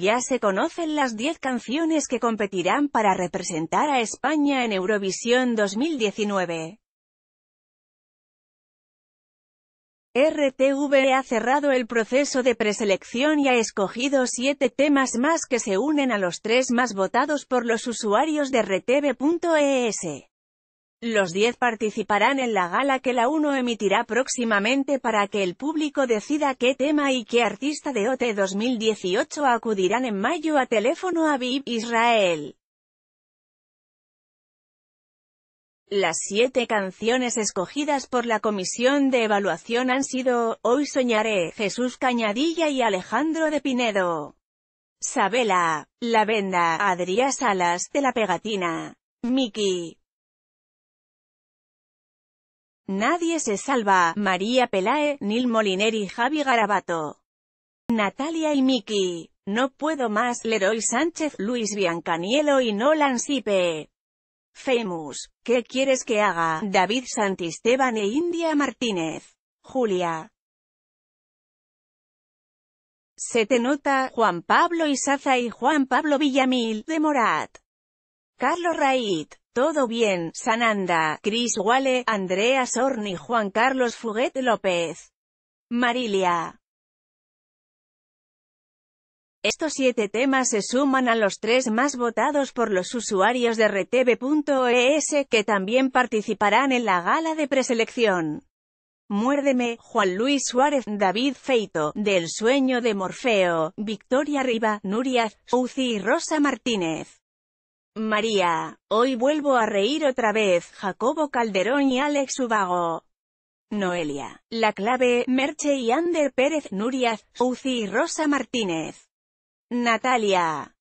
Ya se conocen las 10 canciones que competirán para representar a España en Eurovisión 2019. RTV ha cerrado el proceso de preselección y ha escogido 7 temas más que se unen a los tres más votados por los usuarios de RTV.es. Los 10 participarán en la gala que la 1 emitirá próximamente para que el público decida qué tema y qué artista de OT 2018 acudirán en mayo a teléfono a VIP Israel. Las siete canciones escogidas por la comisión de evaluación han sido, Hoy Soñaré, Jesús Cañadilla y Alejandro de Pinedo. Sabela, La Venda, Adrián Salas, de La Pegatina, Miki, Nadie se salva, María Pelae, Nil Moliner y Javi Garabato. Natalia y Miki. No puedo más, Leroy Sánchez, Luis Biancanielo y Nolan Sipe. Famous. ¿Qué quieres que haga? David Santisteban e India Martínez. Julia. Se te nota, Juan Pablo Isaza y Juan Pablo Villamil, de Morat. Carlos Raid. Todo bien, Sananda, Chris Wale, Andrea Sorni, Juan Carlos Fuguet López. Marilia. Estos siete temas se suman a los tres más votados por los usuarios de RTV.es, que también participarán en la gala de preselección. Muérdeme, Juan Luis Suárez, David Feito, Del Sueño de Morfeo, Victoria Riva, Nuria, Uzi y Rosa Martínez. María, hoy vuelvo a reír otra vez, Jacobo Calderón y Alex Ubago. Noelia, La Clave, Merche y Ander Pérez, Nuria, Uzi y Rosa Martínez. Natalia,